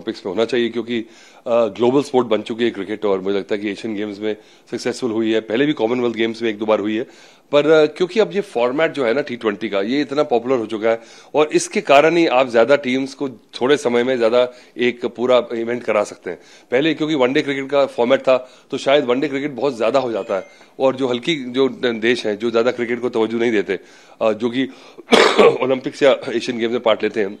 Olympics में होना चाहिए क्योंकि ग्लोबल स्पोर्ट बन चुकी है क्रिकेट और मुझे लगता है कि एशियन गेम्स में सक्सेसफुल हुई है पहले भी कॉमनवेल्थ गेम्स में एक दो बार हुई है पर क्योंकि अब ये फॉर्मेट जो है ना टी ट्वेंटी का ये इतना पॉपुलर हो चुका है और इसके कारण ही आप ज़्यादा टीम्स को थोड़े समय में ज़्यादा एक पूरा इवेंट करा सकते हैं पहले क्योंकि वनडे क्रिकेट का फॉर्मेट था तो शायद वनडे क्रिकेट बहुत ज़्यादा हो जाता है और जो हल्की जो देश है जो ज़्यादा क्रिकेट को तोज्जो नहीं देते जो कि ओलंपिक्स या एशियन गेम्स में पार्ट लेते हैं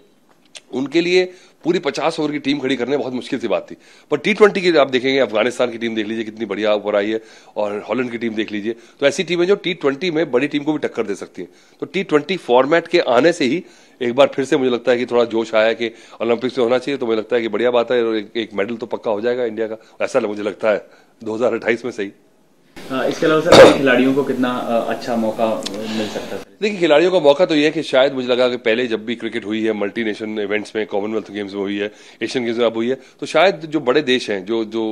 उनके लिए पूरी पचास ओवर की टीम खड़ी करने बहुत मुश्किल सी बात थी पर टी ट्वेंटी की आप देखेंगे अफगानिस्तान की टीम देख लीजिए कितनी बढ़िया ऊपर आई है और हॉलैंड की टीम देख लीजिए तो ऐसी टीमें जो टी ट्वेंटी में बड़ी टीम को भी टक्कर दे सकती हैं तो टी ट्वेंटी फॉर्मेट के आने से ही एक बार फिर से मुझे लगता है कि थोड़ा जोश आया कि ओलंपिक्स में होना चाहिए तो मुझे लगता है कि बढ़िया बात है एक मेडल तो पक्का हो जाएगा इंडिया का ऐसा मुझे लगता है दो में सही इसके अलावा सर खिलाड़ियों को कितना अच्छा मौका मिल सकता है देखिए खिलाड़ियों का मौका तो यह है कि शायद मुझे लगा कि पहले जब भी क्रिकेट हुई है मल्टी नेशन इवेंट्स में कॉमनवेल्थ गेम्स में हुई है एशियन गेम्स में अब हुई है तो शायद जो बड़े देश हैं जो जो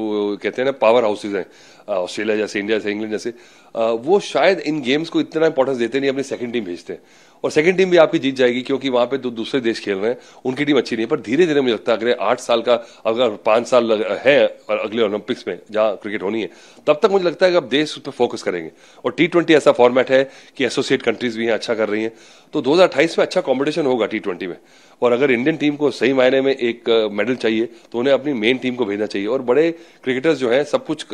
कहते हैं ना पावर हाउसेज हैं ऑस्ट्रेलिया जैसे इंडिया जैसे इंग्लैंड जैसे वो शायद इन गेम्स को इतना इंपॉर्टेंस देते नहीं अपनी सेकंड टीम भेजते हैं और सेकंड टीम भी आपकी जीत जाएगी क्योंकि वहां पे जो दूसरे देश खेल रहे हैं उनकी टीम अच्छी नहीं है पर धीरे धीरे मुझे लगता है अगर आठ साल का अगर पांच साल है अगले ओलंपिक्स में जहाँ क्रिकेट होनी है तब तक मुझे लगता है देश उस पर फोकस करेंगे और टी ट्वेंटी ऐसा फॉर्मेट है कि एसोसिएट कंट्रीज भी अच्छा कर रही हैं तो 2028 में अच्छा कॉम्पिटिशन होगा टी ट्वेंटी में और अगर इंडियन टीम को सही मायने में एक मेडल चाहिए तो उन्हें अपनी मेन टीम को भेजना चाहिए और बड़े क्रिकेटर्स जो हैं सब कुछ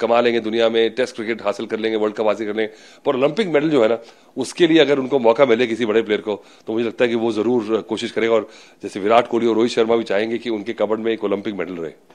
कमा लेंगे दुनिया में टेस्ट क्रिकेट हासिल कर लेंगे वर्ल्ड कप हासिल कर लेंगे पर ओलंपिक मेडल जो है ना उसके लिए अगर उनको मौका मिले किसी बड़े प्लेयर को तो मुझे लगता है कि वो जरूर कोशिश करेगा और जैसे विराट कोहली और रोहित शर्मा भी चाहेंगे कि उनके कबड में एक ओलंपिक मेडल रहे